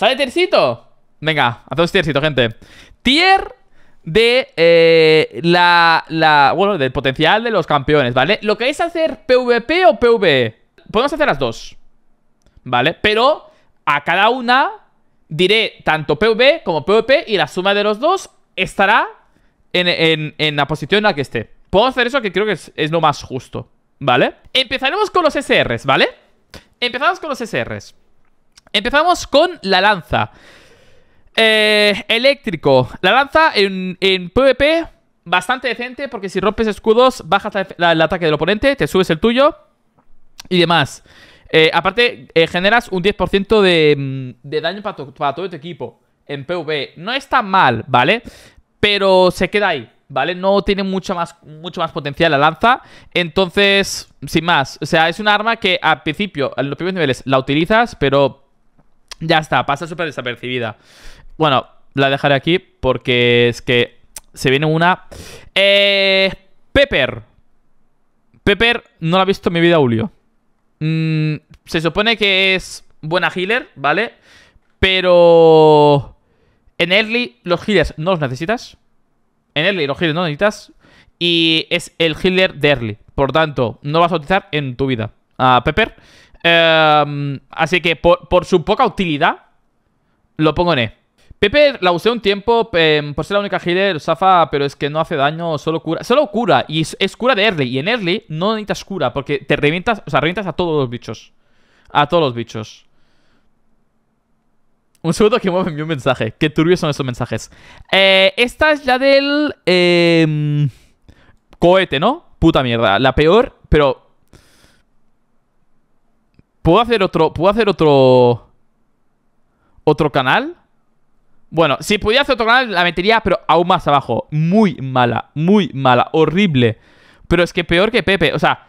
¿Sale tiercito? Venga, hacemos tiercito, gente. Tier de eh, la, Bueno, del potencial de los campeones, ¿vale? Lo queréis hacer PvP o PvE. Podemos hacer las dos, ¿vale? Pero a cada una diré tanto PvP como PvP y la suma de los dos estará en, la posición en la que esté. Podemos hacer eso que creo que es, es lo más justo, ¿vale? Empezaremos con los SRs, ¿vale? Empezamos con los SRs. Empezamos con la lanza. Eh, eléctrico. La lanza en, PvP bastante decente porque si rompes escudos bajas el ataque del oponente, te subes el tuyo y demás. Eh, aparte, eh, generas un 10% mm, de, daño para, todo tu equipo en PvP. No está mal, ¿vale? Pero se queda ahí, ¿vale? No tiene mucho más, mucho más potencial la lanza. Entonces, sin más. O sea, es un arma que al principio, en los primeros niveles, la utilizas, pero ya está, pasa súper desapercibida. Bueno, la dejaré aquí porque es que se viene una... Eh, Pepper. Pepper no la ha visto en mi vida, Julio. Mm, se supone que es buena healer, ¿vale? Pero... En early los healers no los necesitas. En early los healers no necesitas. Y es el healer de early. Por tanto, no vas a utilizar en tu vida a Pepper. Em, así que por, su poca utilidad, lo pongo en E. Pepe la usé un tiempo em, por ser la única healer, Zafa, pero es que no hace daño, solo cura. Solo cura, y es, cura de early. Y en early no necesitas cura, porque te revientas, o sea, revientas a todos los bichos. A todos los bichos. Un segundo que mueve mi mensaje. Qué turbios son esos mensajes. Eh, esta es la del... Eh, cohete, ¿no? Puta mierda. La peor, pero ¿Puedo hacer otro... ¿Puedo hacer otro... ¿Otro canal? Bueno, si pudiera hacer otro canal la metería, pero aún más abajo. Muy mala, muy mala, horrible. Pero es que peor que Pepe, o sea...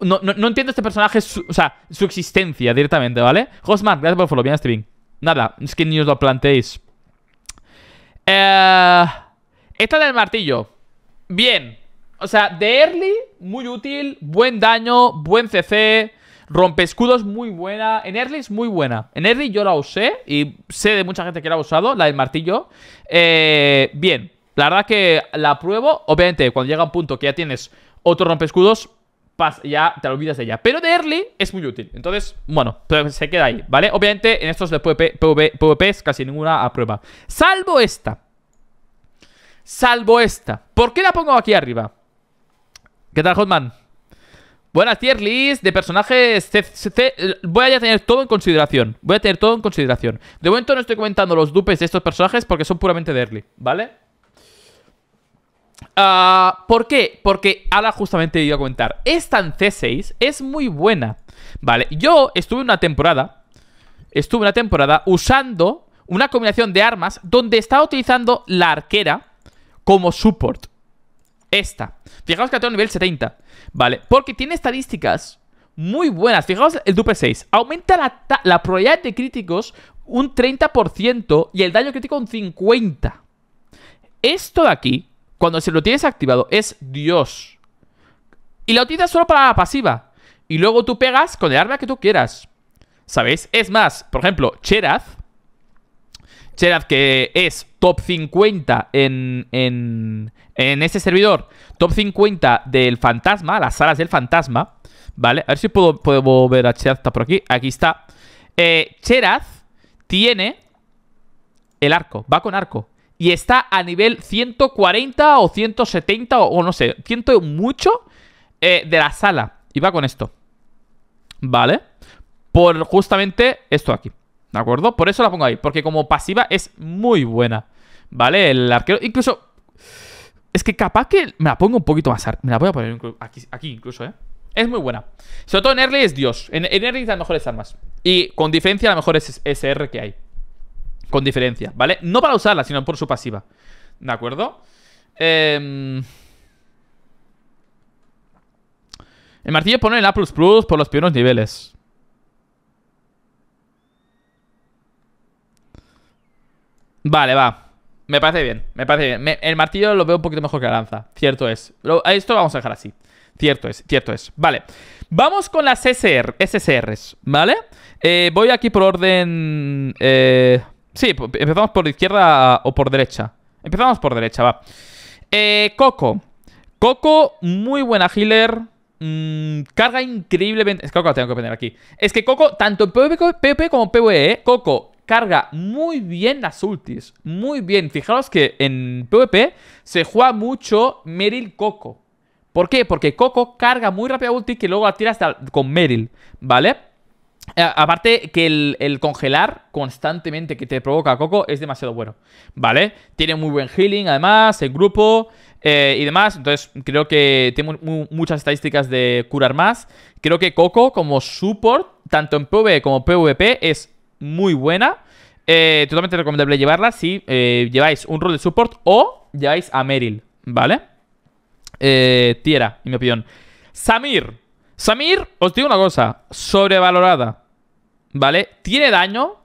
No, entiendo este personaje, su, o sea, su existencia directamente, ¿vale? Josmar, gracias por follow, bien, Steven. Nada, es que ni os lo planteéis. Eh, esta del martillo. Bien. O sea, de early, muy útil, buen daño, buen CC... Rompe muy buena. En early es muy buena. En early yo la usé y sé de mucha gente que la ha usado, la del martillo. Eh, bien, la verdad que la pruebo. Obviamente, cuando llega un punto que ya tienes otro rompe ya te olvidas de ella. Pero de early es muy útil. Entonces, bueno, pues se queda ahí, ¿vale? Obviamente en estos de PvP, Es casi ninguna a prueba. Salvo esta. Salvo esta. ¿Por qué la pongo aquí arriba? ¿Qué tal, Hotman? Buenas tier list de personajes eh, Voy a tener todo en consideración. Voy a tener todo en consideración. De momento no estoy comentando los dupes de estos personajes porque son puramente de early, ¿vale? Ah, ¿Por qué? Porque Ala justamente iba a comentar. Esta en C6 es muy buena. Vale, yo estuve una temporada. Estuve una temporada usando una combinación de armas donde estaba utilizando la arquera como support. Esta. Fijaos que la tengo nivel 70. Vale, porque tiene estadísticas muy buenas. Fijaos el dupe 6. Aumenta la, la probabilidad de críticos un 30% y el daño crítico un 50%. Esto de aquí, cuando se lo tienes activado, es Dios. Y la utilizas solo para la pasiva. Y luego tú pegas con el arma que tú quieras. ¿Sabéis? Es más, por ejemplo, Cheraz Cheraz que es top 50 en, en, en este servidor, top 50 del fantasma, las salas del fantasma, ¿vale? A ver si puedo, puedo ver a Cheraz está por aquí, aquí está. Cheraz eh, tiene el arco, va con arco. Y está a nivel 140 o 170 o, no sé, ciento mucho eh, de la sala. Y va con esto. ¿Vale? Por justamente esto aquí. ¿De acuerdo? Por eso la pongo ahí, porque como pasiva es muy buena. ¿Vale? El arquero. Incluso. Es que capaz que me la pongo un poquito más. Me la voy a poner aquí, incluso, ¿eh? Es muy buena. Sobre todo en early es Dios. En, early es las mejores armas. Y con diferencia la mejor es SR que hay. Con diferencia, ¿vale? No para usarla, sino por su pasiva. ¿De acuerdo? Eh... El martillo pone el A++ por los primeros niveles. Vale, va. Me parece bien, me parece bien. el martillo lo veo un poquito mejor que la lanza. Cierto es. esto lo vamos a dejar así. Cierto es, cierto es. Vale. Vamos con las SR, SSRs, ¿vale? Eh, voy aquí por orden... Eh, sí, empezamos por izquierda o por derecha. Empezamos por derecha, va. Eh, Coco. Coco, muy buena healer. Mm, carga increíblemente... Es que la tengo que poner aquí. Es que Coco, tanto en PvP como en PvE, Coco carga muy bien las ultis, muy bien. Fijaros que en PvP se juega mucho Meril Coco. ¿Por qué? Porque Coco carga muy rápido ulti que luego la tira hasta con Meril, ¿vale? Eh, aparte que el, congelar constantemente que te provoca Coco es demasiado bueno, ¿vale? Tiene muy buen healing además, el grupo eh, y demás, entonces creo que tiene muchas estadísticas de curar más. Creo que Coco como support, tanto en PvE como PvP, es muy buena. Eh, totalmente recomendable llevarla si eh, lleváis un rol de support o lleváis a Meryl, ¿vale? Eh, Tiera, en mi opinión. Samir. Samir, os digo una cosa, sobrevalorada, ¿vale? Tiene daño.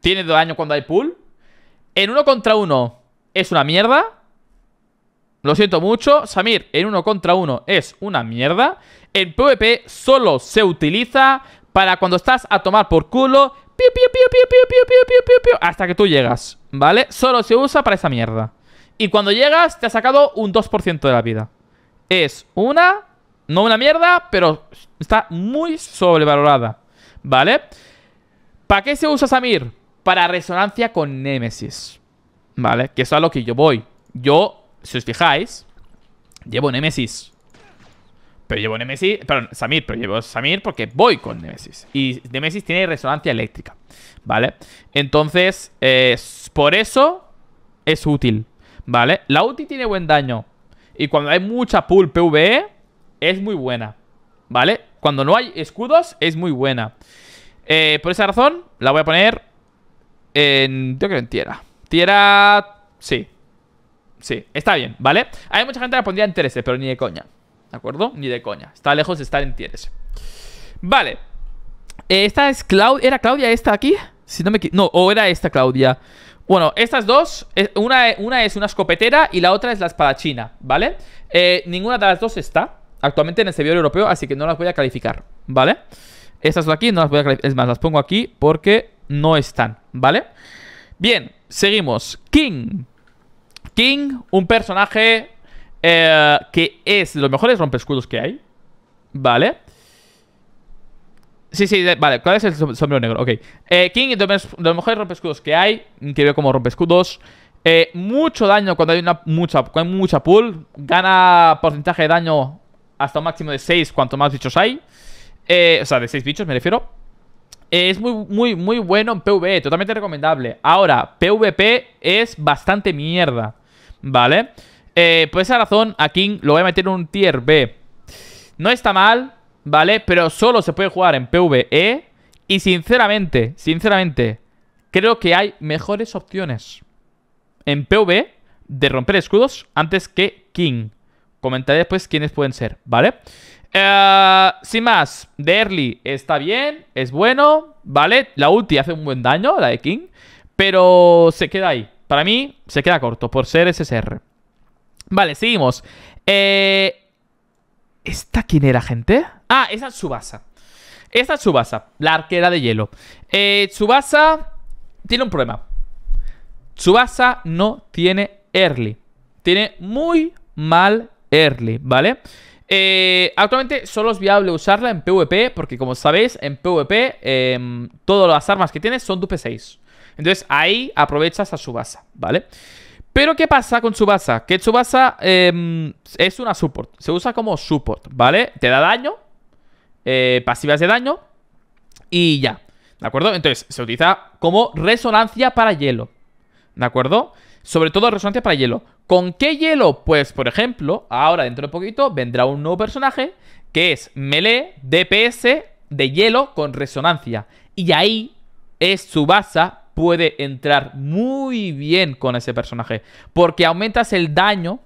Tiene daño cuando hay pull. En uno contra uno es una mierda. Lo siento mucho, Samir en uno contra uno es una mierda. En PvP solo se utiliza para cuando estás a tomar por culo. hasta que tú llegas, ¿vale? Solo se usa para esa mierda. Y cuando llegas, te ha sacado un 2% de la vida. Es una. No una mierda, pero está muy sobrevalorada. ¿Vale? ¿Para qué se usa Samir? Para resonancia con Nemesis. ¿Vale? Que eso es a lo que yo voy. Yo, si os fijáis, llevo Nemesis. Pero llevo Nemesis, perdón, Samir, pero llevo Samir porque voy con Nemesis. Y Nemesis tiene resonancia eléctrica, ¿vale? Entonces, eh, por eso es útil, ¿vale? La ulti tiene buen daño. Y cuando hay mucha pool PvE, es muy buena, ¿vale? Cuando no hay escudos, es muy buena. Eh, por esa razón, la voy a poner en... Yo creo en tierra. Tierra... Sí. Sí, está bien, ¿vale? Hay mucha gente que la pondría en 13, pero ni de coña. ¿De acuerdo? Ni de coña. Está lejos de estar en tier Vale. Eh, esta es Claudia. ¿Era Claudia esta aquí? Si no me No, o era esta Claudia. Bueno, estas dos, eh, una, una es una escopetera y la otra es la espada china ¿vale? Eh, ninguna de las dos está actualmente en el servidor europeo, así que no las voy a calificar, ¿vale? Estas dos aquí no las voy a calificar, es más, las pongo aquí porque no están, ¿vale? Bien, seguimos. King. King, un personaje eh, que es de los mejores rompescudos que hay. Vale. Sí, sí, vale. ¿Cuál es el sombrero negro? Ok. Eh, King de de los mejores rompescudos que hay. Que veo como rompescudos. Eh, mucho daño cuando hay una mucha, cuando mucha pool. Gana porcentaje de daño hasta un máximo de 6 cuanto más bichos hay. o sea, de 6 bichos me refiero. es muy, muy, muy bueno en PvE, totalmente recomendable. Ahora, PvP es bastante mierda, ¿vale? vale eh, por esa razón, a King lo voy a meter en un tier B. No está mal, ¿vale? Pero solo se puede jugar en PvE. Y sinceramente, sinceramente, creo que hay mejores opciones en PvE de romper escudos antes que King. Comentaré después quiénes pueden ser, ¿vale? Eh, sin más, de early está bien, es bueno, ¿vale? La ulti hace un buen daño, la de King, pero se queda ahí. Para mí, se queda corto por ser SSR. Vale, seguimos. Eh, ¿Esta quién era, gente? Ah, esa es Subasa. Esta es Subasa, la arquera de hielo. Eh, Subasa tiene un problema. Subasa no tiene early. Tiene muy mal early, ¿vale? Eh, actualmente solo es viable usarla en PvP porque como sabéis en PvP em, todas las armas que tienes son dupe 6 Entonces ahí aprovechas a Subasa, ¿vale? vale pero ¿qué pasa con Tsubasa? Que Tsubasa em, es una support. Se usa como support, ¿vale? Te da daño, eh, pasivas de daño y ya. ¿De acuerdo? Entonces se utiliza como resonancia para hielo. ¿De acuerdo? Sobre todo resonancia para hielo. ¿Con qué hielo? Pues, por ejemplo, ahora dentro de poquito vendrá un nuevo personaje que es melee DPS de hielo con resonancia. Y ahí es Tsubasa puede entrar muy bien con ese personaje. Porque aumentas el daño.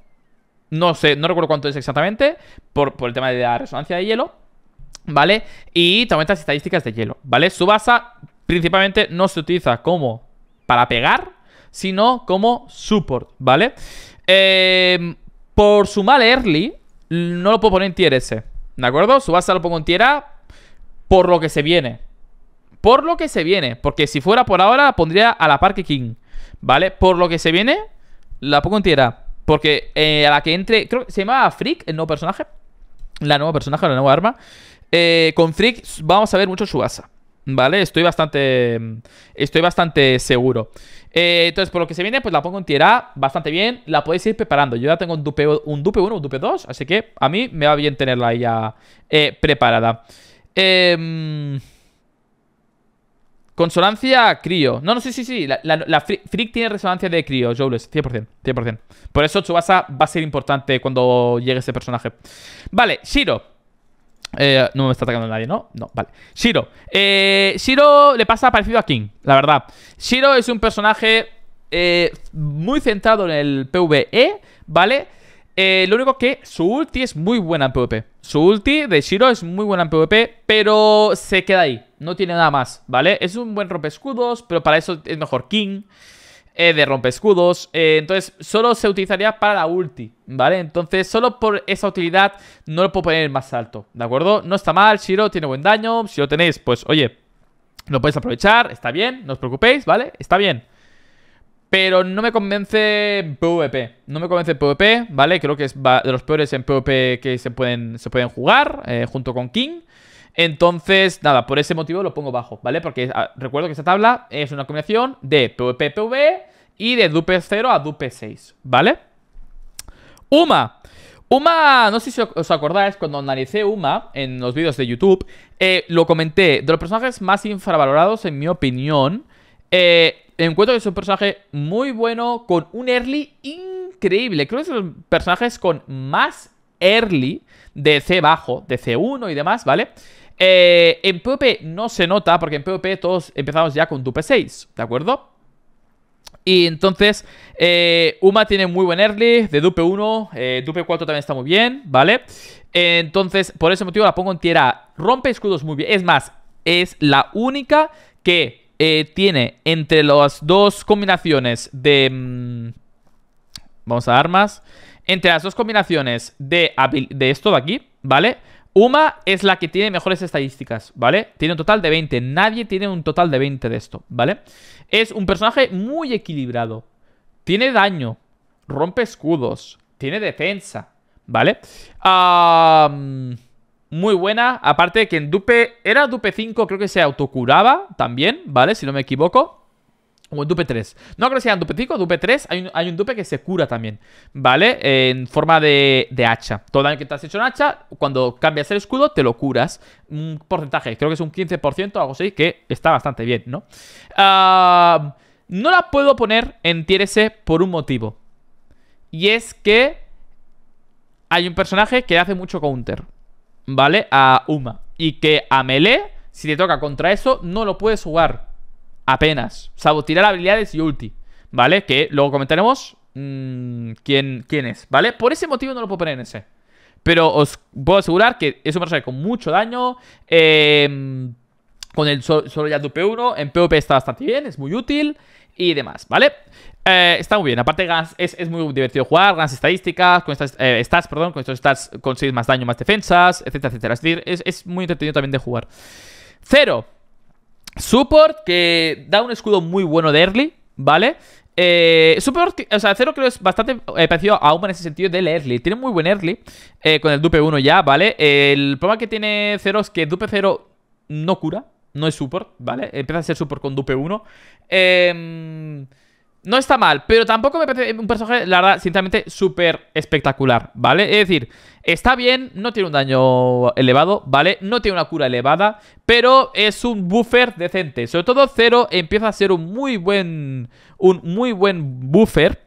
No sé, no recuerdo cuánto es exactamente. Por, el tema de la resonancia de hielo. ¿Vale? Y te aumentas estadísticas de hielo. ¿Vale? Subasa principalmente no se utiliza como para pegar. Sino como support. ¿Vale? Em, por su mal early. No lo puedo poner en tier ese ¿De acuerdo? Subasa lo pongo en tier Por lo que se viene. Por lo que se viene, porque si fuera por ahora pondría a la Parque King, ¿vale? Por lo que se viene, la pongo en tierra. Porque eh, a la que entre, creo que se llama Freak, el nuevo personaje. La nueva personaje, la nueva arma. Eh, con Freak vamos a ver mucho Subasa. ¿Vale? Estoy bastante. Mm, estoy bastante seguro. Eh, entonces, por lo que se viene, pues la pongo en tierra bastante bien. La podéis ir preparando. Yo ya tengo un dupe, un dupe 1, un dupe 2. Así que a mí me va bien tenerla ya preparada. Eh. Consonancia Crío. No, no, sí, sí, sí. La, la, Frick tiene resonancia de Crío, Joules. 100%, 100%. Por eso Chubasa va a ser importante cuando llegue ese personaje. Vale, Shiro. Eh, no me está atacando nadie, ¿no? No, vale. Shiro. Eh, Shiro le pasa parecido a King, la verdad. Shiro es un personaje eh, muy centrado en el PvE, ¿vale? lo único que su ulti es muy buena en PvP. Su ulti de Shiro es muy buena en PvP, pero se queda ahí. No tiene nada más, ¿vale? Es un buen rompescudos, pero para eso es mejor King eh, de rompescudos. Eh, entonces, solo se utilizaría para la ulti, ¿vale? Entonces, solo por esa utilidad no lo puedo poner más alto, ¿de acuerdo? No está mal, Shiro tiene buen daño. Si lo tenéis, pues oye, lo podéis aprovechar, está bien, no os preocupéis, ¿vale? Está bien. Pero no me convence PvP. No me convence PvP, ¿vale? Creo que es de los peores en PvP que se pueden, se pueden jugar, eh, junto con King. Entonces, nada, por ese motivo lo pongo bajo, ¿vale? Porque ah, recuerdo que esta tabla es una combinación de PvP, Pv y de Dupe 0 a Dupe 6, ¿vale? Uma. Uma, no sé si os acordáis, cuando analicé Uma en los vídeos de YouTube, eh, lo comenté, de los personajes más infravalorados, en mi opinión, eh, encuentro que es un personaje muy bueno, con un early increíble. Creo que es de los personajes con más early de C bajo, de C1 y demás, ¿vale? Eh, en PvP no se nota, porque en PvP todos empezamos ya con Dupe 6, ¿de acuerdo? Y entonces, eh, Uma tiene muy buen early, de Dupe 1, eh, Dupe 4 también está muy bien, ¿vale? Entonces, por ese motivo la pongo en tierra. Rompe escudos muy bien. Es más, es la única que eh, tiene entre las dos combinaciones de... Mm, vamos a armas. Entre las dos combinaciones de, de esto de aquí, ¿vale? Uma es la que tiene mejores estadísticas, ¿vale? Tiene un total de 20. Nadie tiene un total de 20 de esto, ¿vale? Es un personaje muy equilibrado. Tiene daño. Rompe escudos. Tiene defensa, ¿vale? Ah muy buena. Aparte de que en Dupe, era Dupe 5, creo que se autocuraba también, ¿vale? Si no me equivoco. O en Dupe 3. No creo que sea en Dupe 5, Dupe 3. Hay un, Dupe que se cura también, ¿vale? En forma de, hacha. Todo daño que te has hecho en hacha, cuando cambias el escudo, te lo curas. Un porcentaje, creo que es un 15% algo así, que está bastante bien, ¿no? Ah, no la puedo poner en tier por un motivo. Y es que hay un personaje que hace mucho counter. ¿vale? A Uma. Y que a melee, si te toca contra eso, no lo puedes jugar. Apenas. Salvo tirar habilidades y ulti. ¿Vale? Que luego comentaremos mm, quién, quién es, ¿vale? Por ese motivo no lo puedo poner en ese. Pero os puedo asegurar que es un personaje con mucho daño. Em, con el solo, ya tu P1. En POP está bastante bien, es muy útil y demás, ¿vale? Eh, está muy bien, aparte es, muy divertido jugar, Gans estadísticas, con estas eh, stats, perdón, con estos stats consigues más daño, más defensas, etcétera, etcétera. Es decir, es, muy entretenido también de jugar. Cero. Support, que da un escudo muy bueno de early, ¿vale? Eh, support, o sea, Cero creo que es bastante parecido a Uma en ese sentido del early. Tiene muy buen early con el dupe 1 ya, ¿vale? el problema que tiene Cero es que dupe 0 no cura, no es support, ¿vale? Empieza a ser support con dupe 1. Em, no está mal, pero tampoco me parece un personaje, la verdad, sinceramente, súper espectacular, ¿vale? Es decir, está bien, no tiene un daño elevado, ¿vale? No tiene una cura elevada, pero es un buffer decente. Sobre todo cero empieza a ser un muy buen, un muy buen buffer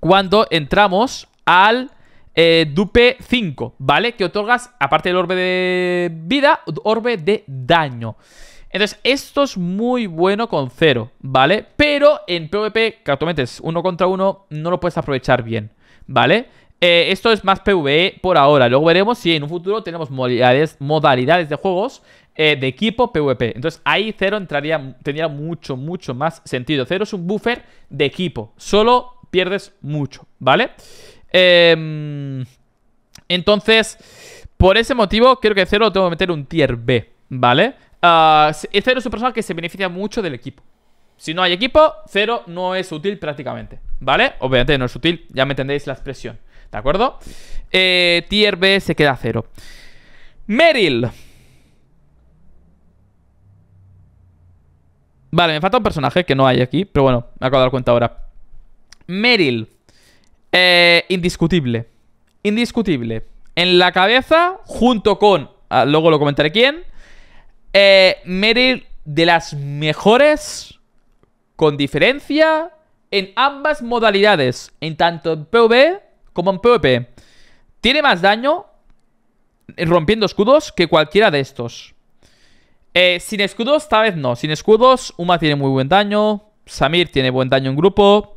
cuando entramos al eh, dupe 5, ¿vale? Que otorgas, aparte del orbe de vida, orbe de daño. Entonces, esto es muy bueno con 0, ¿vale? Pero en PvP, que actualmente es uno contra uno, no lo puedes aprovechar bien, ¿vale? Eh, esto es más PvE por ahora. Luego veremos si en un futuro tenemos modalidades, de juegos eh, de equipo PvP. Entonces ahí 0 entraría, tendría mucho, mucho más sentido. 0 es un buffer de equipo. Solo pierdes mucho, ¿vale? Em, entonces, por ese motivo, creo que cero lo tengo que meter un tier B, ¿vale? Cero ah, Cero es un personaje que se beneficia mucho del equipo. Si no hay equipo, Cero no es útil prácticamente, ¿vale? Obviamente no es útil, ya me entendéis la expresión, ¿de acuerdo? Eh, tier B se queda cero Meryl. Vale, me falta un personaje que no hay aquí, pero bueno, me acabo de dar cuenta ahora. Meryl. Eh, indiscutible. Indiscutible. En la cabeza, junto con. Ah, luego lo comentaré quién. Eh, Meryl de las mejores. Con diferencia. En ambas modalidades. En tanto en Pv como en PvP. Tiene más daño. Eh, rompiendo escudos que cualquiera de estos. Eh, sin escudos, tal vez no. Sin escudos, Uma tiene muy buen daño. Samir tiene buen daño en grupo.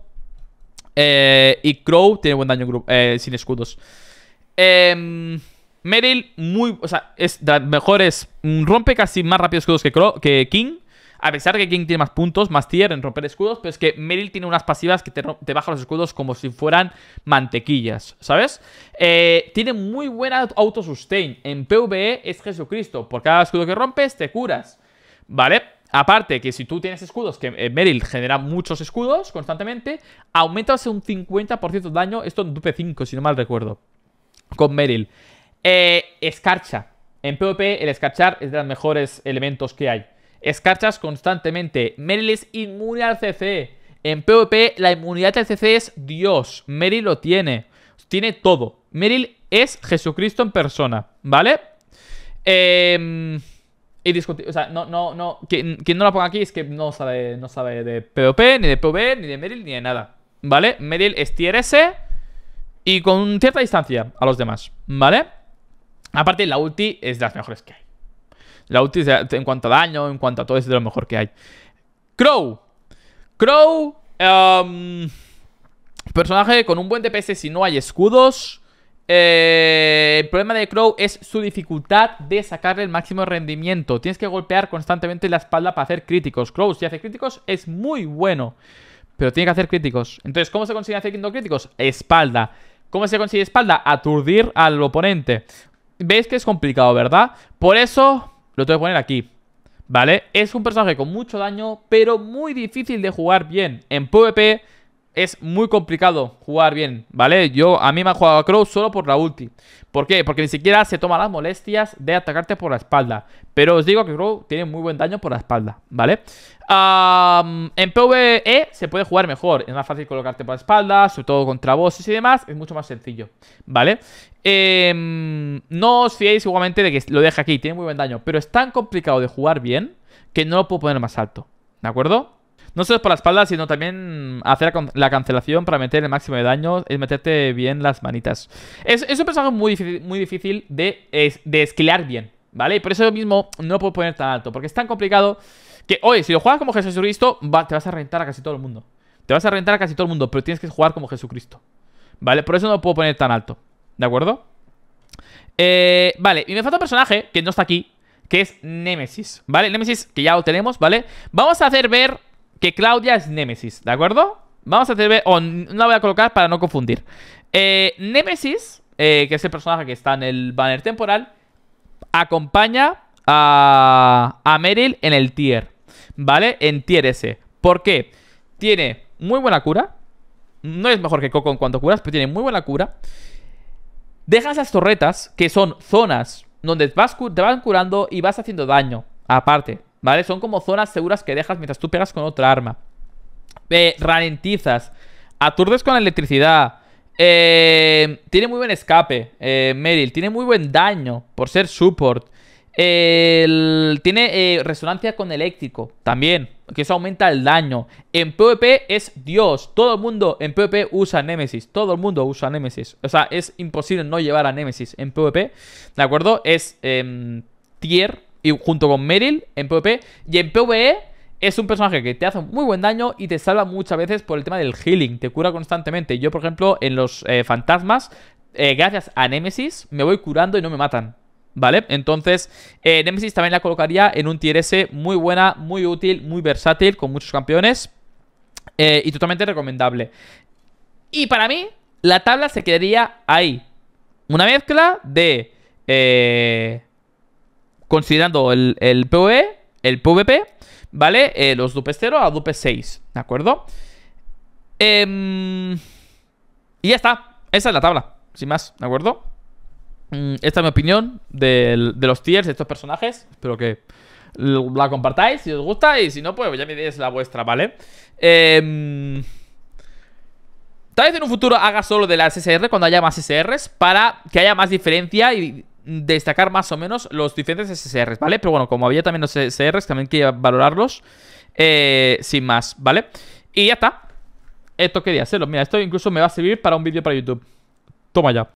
Eh, y Crow tiene buen daño eh, sin escudos. Eh, Meryl, muy. O sea, es de mejores. Mm, rompe casi más rápido escudos que, Crow, que King. A pesar de que King tiene más puntos, más tier en romper escudos, pero es que Meryl tiene unas pasivas que te, te baja los escudos como si fueran mantequillas, ¿sabes? Eh, tiene muy buena autosustain. En PvE es Jesucristo. Por cada escudo que rompes, te curas, ¿vale? Aparte que si tú tienes escudos, que eh, Meryl genera muchos escudos constantemente, aumentas un 50% de daño, esto en dupe 5, si no mal recuerdo, con Meryl. Eh, escarcha. En PvP el escarchar es de los mejores elementos que hay. Escarchas constantemente. Meryl es inmune al CC. En PvP la inmunidad al CC es Dios. Meryl lo tiene. Tiene todo. Meryl es Jesucristo en persona, ¿vale? Eh y O sea, no, no, no. Quien, no la ponga aquí es que no sabe, no sabe de PvP, ni de PvE, ni de Meryl, ni de nada. ¿Vale? Meryl es tier y con cierta distancia a los demás. ¿Vale? Aparte, la ulti es de las mejores que hay. La ulti en cuanto a daño, en cuanto a todo, es de lo mejor que hay. Crow. Crow. Em, personaje con un buen DPS si no hay escudos. Eh, el problema de Crow es su dificultad de sacarle el máximo rendimiento. Tienes que golpear constantemente la espalda para hacer críticos. Crow, si hace críticos, es muy bueno. Pero tiene que hacer críticos. Entonces, ¿cómo se consigue hacer críticos? Espalda. ¿Cómo se consigue espalda? Aturdir al oponente. Veis que es complicado, ¿verdad? Por eso lo tengo que poner aquí. ¿Vale? Es un personaje con mucho daño, pero muy difícil de jugar bien. En PvP es muy complicado jugar bien, ¿vale? Yo, a mí me ha jugado a Crow solo por la ulti. ¿Por qué? Porque ni siquiera se toma las molestias de atacarte por la espalda. Pero os digo que Crow tiene muy buen daño por la espalda, ¿vale? en PvE se puede jugar mejor. Es más fácil colocarte por la espalda, sobre todo contra bosses y demás. Es mucho más sencillo, ¿vale? Em, no os fiéis igualmente de que lo deja aquí. Tiene muy buen daño. Pero es tan complicado de jugar bien que no lo puedo poner más alto, ¿de acuerdo? No solo por la espalda, sino también hacer la cancelación para meter el máximo de daño y meterte bien las manitas. Es, un personaje muy difícil, muy difícil de, esquilar bien, ¿vale? Y por eso mismo no lo puedo poner tan alto, porque es tan complicado que, oye, si lo juegas como Jesucristo, va, te vas a rentar a casi todo el mundo. Te vas a rentar a casi todo el mundo, pero tienes que jugar como Jesucristo. ¿Vale? Por eso no lo puedo poner tan alto. ¿De acuerdo? Eh, vale, y me falta un personaje que no está aquí, que es Nemesis, ¿vale? Nemesis, que ya lo tenemos, ¿vale? Vamos a hacer ver que Claudia es Némesis, ¿de acuerdo? Vamos a hacer... O no la voy a colocar para no confundir. Eh, Némesis, eh, que es el personaje que está en el banner temporal, acompaña a, a Meryl en el tier, ¿vale? En tier ese. ¿Por qué? Tiene muy buena cura. No es mejor que Coco en cuanto curas, pero tiene muy buena cura. Dejas esas torretas, que son zonas donde vas, te van curando y vas haciendo daño. Aparte, ¿Vale? Son como zonas seguras que dejas mientras tú pegas con otra arma. Eh, ralentizas. Aturdes con electricidad. Eh, tiene muy buen escape, eh, Meryl. Tiene muy buen daño por ser support. tiene resonancia con eléctrico también, que eso aumenta el daño. En PvP es Dios. Todo el mundo en PvP usa Nemesis. Todo el mundo usa Nemesis. O sea, es imposible no llevar a Nemesis en PvP. ¿De acuerdo? Es em, tier y junto con Meryl en PvP. Y en PvE es un personaje que te hace muy buen daño y te salva muchas veces por el tema del healing. Te cura constantemente. Yo, por ejemplo, en los eh, fantasmas, eh, gracias a Nemesis, me voy curando y no me matan. ¿Vale? Entonces, eh, Nemesis también la colocaría en un tier S muy buena, muy útil, muy versátil, con muchos campeones y totalmente recomendable. Y para mí, la tabla se quedaría ahí. Una mezcla de considerando el, el e, el PvP, ¿vale? Eh, los dupe 0 a dupe 6, ¿de acuerdo? Em, y ya está, esa es la tabla, sin más, ¿de acuerdo? Mm, esta es mi opinión de, los tiers de estos personajes. Espero que la compartáis si os gusta y si no, pues ya me diréis la vuestra, ¿vale? Em, tal vez en un futuro haga solo de las SR cuando haya más SRs para que haya más diferencia y destacar más o menos los diferentes SSRs, ¿vale? Pero bueno, como había también los SSRs, también quería valorarlos eh, sin más, ¿vale? Y ya está. Esto quería hacerlo. Mira, esto incluso me va a servir para un vídeo para YouTube. Toma ya.